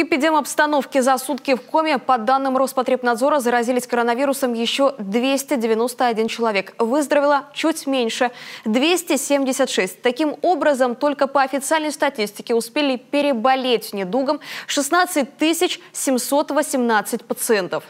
К эпидемобстановке за сутки в коме, по данным Роспотребнадзора, заразились коронавирусом еще 291 человек. Выздоровело чуть меньше – 276. Таким образом, только по официальной статистике успели переболеть недугом 16 718 пациентов.